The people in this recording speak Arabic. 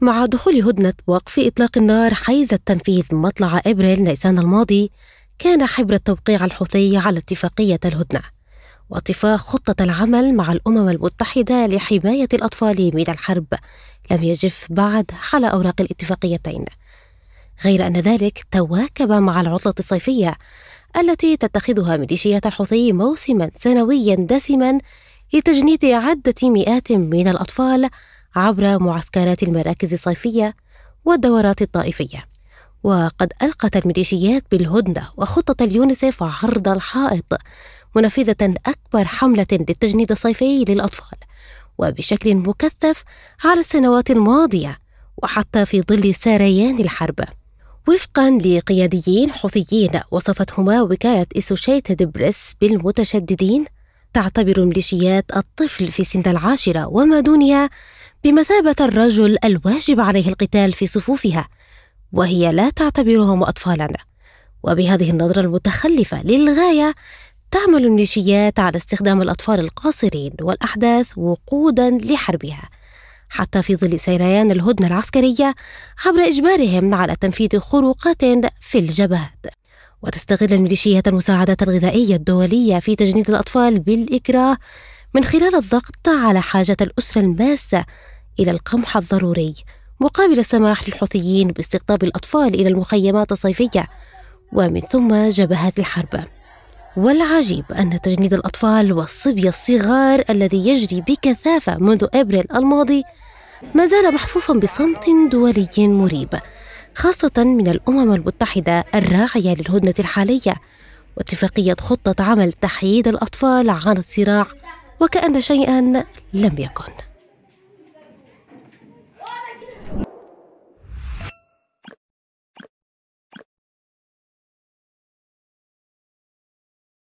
مع دخول هدنة وقف إطلاق النار حيز التنفيذ مطلع أبريل نيسان الماضي كان حبر التوقيع الحوثي على اتفاقية الهدنة واتفاق خطة العمل مع الأمم المتحدة لحماية الأطفال من الحرب لم يجف بعد على أوراق الاتفاقيتين غير أن ذلك تواكب مع العطلة الصيفية التي تتخذها ميليشيات الحوثي موسما سنويا دسما لتجنيد عدة مئات من الأطفال عبر معسكرات المراكز الصيفية والدورات الطائفية وقد ألقت الميليشيات بالهدنة وخطة اليونيسف عرض الحائط منفذة أكبر حملة للتجنيد الصيفي للأطفال وبشكل مكثف على السنوات الماضية وحتى في ظل سريان الحرب وفقا لقياديين حوثيين وصفتهما وكالة إسوشيتد بريس بالمتشددين تعتبر ميليشيات الطفل في سن العاشرة وما دونها بمثابة الرجل الواجب عليه القتال في صفوفها وهي لا تعتبرهم أطفالا وبهذه النظرة المتخلفة للغاية تعمل الميليشيات على استخدام الأطفال القاصرين والأحداث وقودا لحربها حتى في ظل سيريان الهدنة العسكرية عبر إجبارهم على تنفيذ خروقات في الجبهات وتستغل الميليشيات المساعدات الغذائية الدولية في تجنيد الأطفال بالإكراه من خلال الضغط على حاجة الأسرة الماسة إلى القمح الضروري مقابل السماح للحوثيين باستقطاب الأطفال إلى المخيمات الصيفية ومن ثم جبهات الحرب والعجيب أن تجنيد الأطفال والصبية الصغار الذي يجري بكثافة منذ أبريل الماضي ما زال محفوفا بصمت دولي مريب خاصة من الأمم المتحدة الراعية للهدنة الحالية واتفاقية خطة عمل تحييد الأطفال عن الصراع وكأن شيئا لم يكن